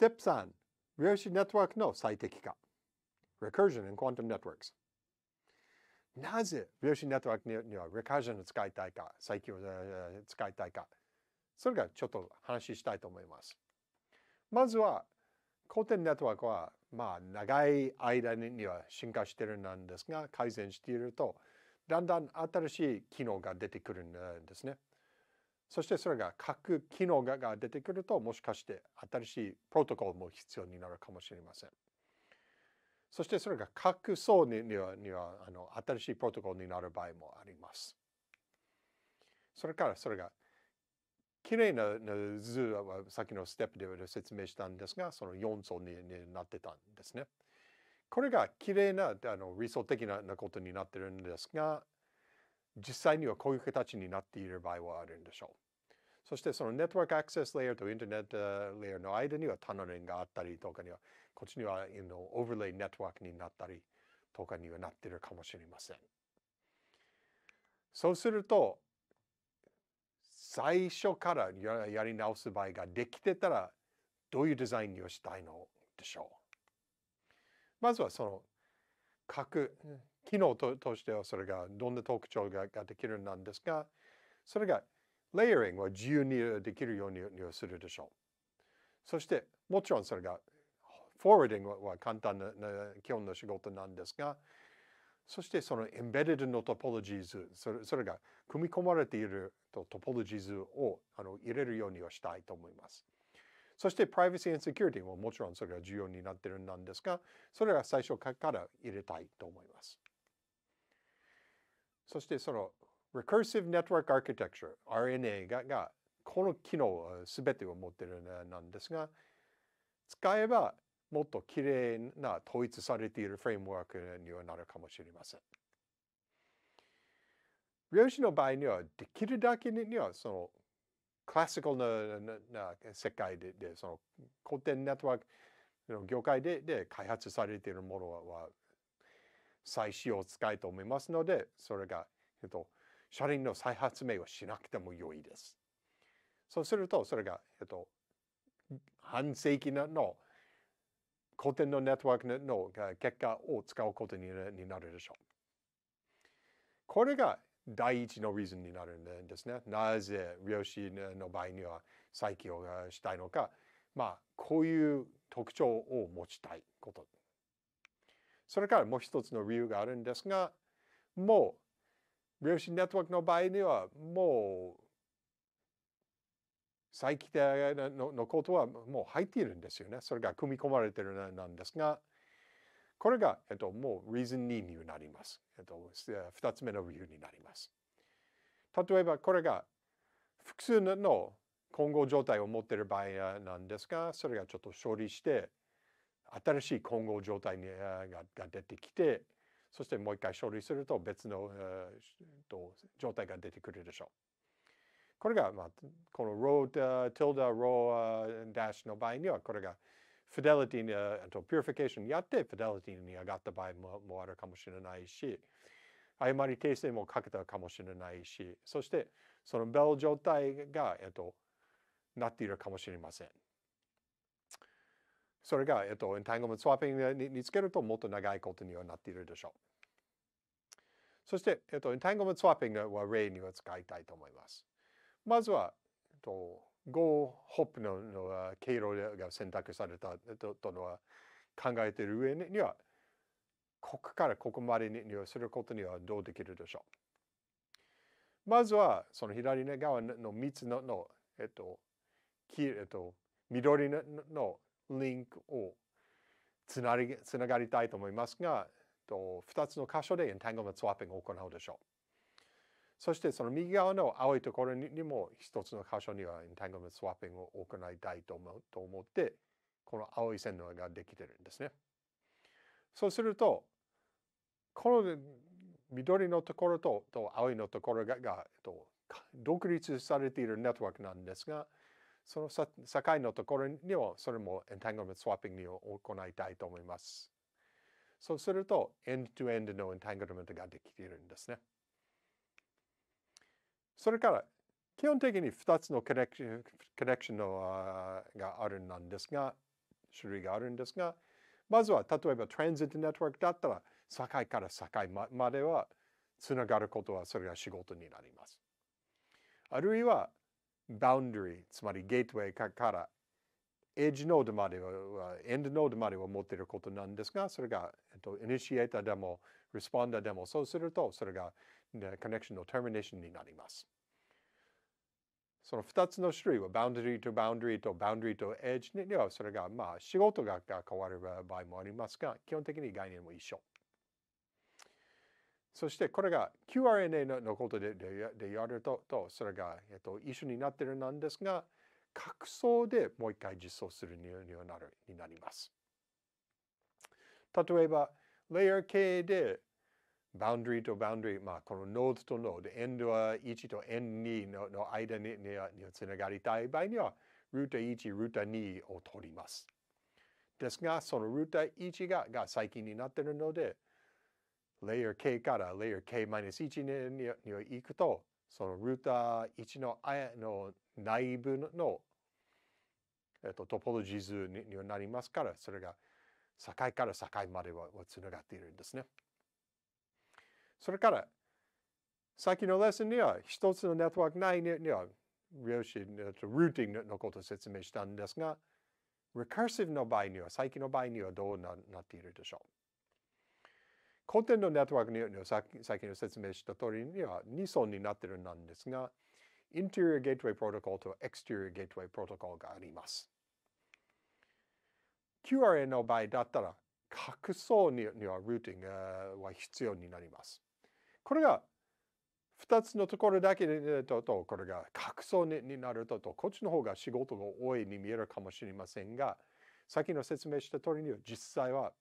Step 3. 量子ネットワークの最適化。Recursion a n d Quantum Networks。なぜ量子ネットワークには Recursion を使いたいか、最近を使いたいか。それがちょっと話したいと思います。まずは、古典ネットワークは、まあ、長い間には進化してるんですが、改善していると、だんだん新しい機能が出てくるんですね。そしてそれが各機能が出てくるともしかして新しいプロトコルも必要になるかもしれません。そしてそれが各層にはにはあの新しいプロトコルになる場合もあります。それからそれがきれいな図はさっきのステップで説明したんですがその4層になってたんですね。これがきれいなあの理想的なことになってるんですが実際にはこういう形になっている場合はあるんでしょう。そしてそのネットワークアクセスレイヤーとインターネットレイヤーの間にはタナリンがあったりとかには、こっちにはオーバーレイネットワークになったりとかにはなってるかもしれません。そうすると、最初からやり直す場合ができてたら、どういうデザインをしたいのでしょう。まずはその各機能としてはそれがどんな特徴がができるなんですが、それがレイヤリングは自由にできるようにするでしょう。そして、もちろんそれが、フォワーディングは簡単な基本の仕事なんですが、そしてそのエンベデッドのトポロジーズ、それそれが組み込まれているトポロジーズをあの入れるようにはしたいと思います。そして、プライバシーセキュリティももちろんそれが重要になっているんですが、それは最初から入れたいと思います。そして、その Recursive Network Architecture、RNA ががこの機能全てを持ってるなんですが、使えばもっときれいな統一されているフレームワークにはなるかもしれません。量子の場合には、できるだけには、その、クラシカルな世界でで、その、古典ネットワークの業界でで開発されているものは、再使用使いと思いますので、それが、えっと、車輪の再発明をしなくても良いです。そうすると、それが、えっと、半世紀の古典のネットワークの結果を使うことになるでしょう。これが第一のリズムになるんですね。なぜ、量子の場合には再起をしたいのか。まあ、こういう特徴を持ちたいこと。それからもう一つの理由があるんですが、もう量子ネットワークの場合にはもう再起定ののことはもう入っているんですよね。それが組み込まれているなんですが、これが、えっと、もう reason 2になります。えっと、二つ目の理由になります。例えばこれが複数の混合状態を持っている場合なんですが、それがちょっと処理して、新しい混合状態が出てきて、そしてもう一回処理すると別の、えー、状態が出てくるでしょう。これが、まあ、この r o tilde, row, dash の場合にはこれが fidelity に、あと purification にやって fidelity に上がった場合ももあるかもしれないし、誤り訂正もかけたかもしれないし、そしてその BELL 状態が、えっと、なっているかもしれません。それが、えっと、エンタングメントスワッピングににつけるともっと長いことにはなっているでしょう。そして、えっと、エンタングメントスワッピングは例には使いたいと思います。まずは、えっと、Go Hop のの経路が選択されたととのは考えている上には、ここからここまでにすることにはどうできるでしょう。まずは、その左側の3つのの、えっと、えっと、緑ののリンクをつなりつながりたいと思いますが、と2つの箇所で entanglement swapping を行うでしょう。そしてその右側の青いところにも1つの箇所には entanglement swapping を行いたいと思うと思って、この青い線ができてるんですね。そうすると、この緑のところとと青いのところががと独立されているネットワークなんですが、その境のところにもそれもエンタングルメントスワッピングを行いたいと思います。そうすると、エンドトエンドのエンタングルメントができているんですね。それから、基本的に2つのコネクションのがあるんですが、種類があるんですが、まずは例えばトランジットネットワークだったら、境から境まではつながることはそれが仕事になります。あるいはバウン n リー、つまりゲートウェイからエッジノードまではエンドノードまでは持っていることなんですがそれが、えっと、イニシエーターでもレスポンダーでもそうするとそれが、コネクションのターミネーションになります。その2つの種類はバウンダリーとバウンダリーとバウンダリーとエッジにはそれがまあ仕事が変わる場合もありますが基本的に概念も一緒。そしてこれが QRNA のことででやるとそれが、えっと、一緒になってるなんですが核層でもう一回実装するになるになります。例えばレイヤー系で boundary と boundary、まあ、この node と node、end は1と e n d 2のの間につながりたい場合には、ルータ1、ルータ2を取ります。ですが、そのルータ1がが最近になっているので、レイヤー k からレイヤー k-1 にに行くと、そのルーター1のの内部の、えっと、トポロジー図にになりますから、それが境から境まではつながっているんですね。それから、きのレッスンには一つのネットワーク内には量子、ルーティングのことを説明したんですが、recursive の場合には、最近の場合にはどうななっているでしょうコンテンツのネットワークによさっきの説明した通りには2層になってるなんですが、インテリアゲートウェイプロトコルとエクステリアゲートウェイプロトコルがあります。QRA の場合だったら、各層にはルーティングは必要になります。これが2つのところだけでと、これが各層になると、こっちの方が仕事が多いに見えるかもしれませんが、さっきの説明した通りには実際は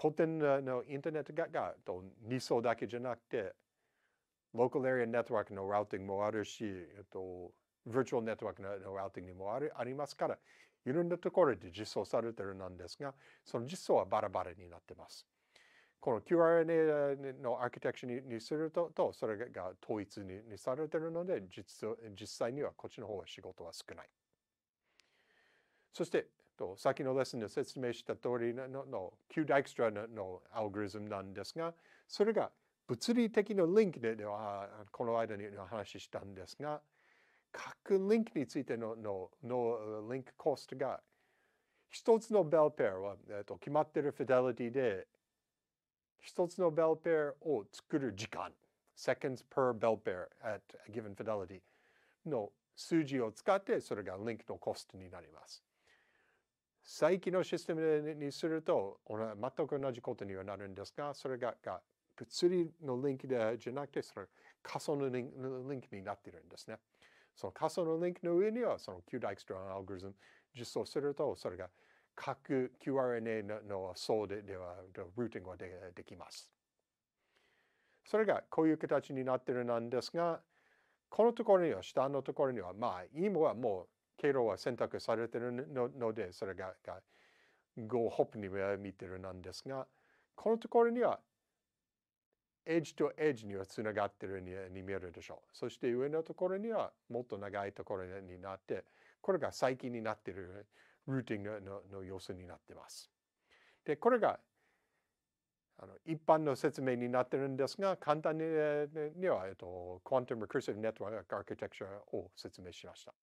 古典のインターネットがと2層だけじゃなくて、ローカルエリアネットワークのラウティングもあるし、えっと、ビチュアルネットワークのラウティングもあるありますから、いろんなところで実装されてるなんですが、その実装はバラバラになってます。この QRNA のアーキテクチャにすると、とそれが統一にされてるので実、実際にはこっちの方は仕事は少ない。そして、と先のレッスンで説明した通りののダイクストラのアルゴリズムなんですがそれが物理的なリンクではこの間にお話ししたんですが各リンクについてのののリンクコストが一つのベルペアは、えっと決まっているフィデリティで一つのベルペアを作る時間 seconds per bell pair at a given fidelity の数字を使ってそれがリンクのコストになります。再起のシステムにすると全く同じことにはなるんですが、それがが物理のリンクでじゃなくて、それ仮想のリンクになっているんですね。その仮想のリンクの上には、その q d i k s t r a アルゴリズム実装すると、それが各 QRNA の層ででは、ルーティングがでできます。それがこういう形になってるなんですが、このところには、下のところには、まあ、今はもう経路は選択されているので、それががップには見てるなんですが、このところには、エッジとエッジにはつながってるに見えるでしょう。そして上のところにはもっと長いところになって、これが最近になっているルーティングのの様子になっています。で、これがあの一般の説明になってるんですが、簡単には、えっと、Quantum Recursive Network Architecture を説明しました。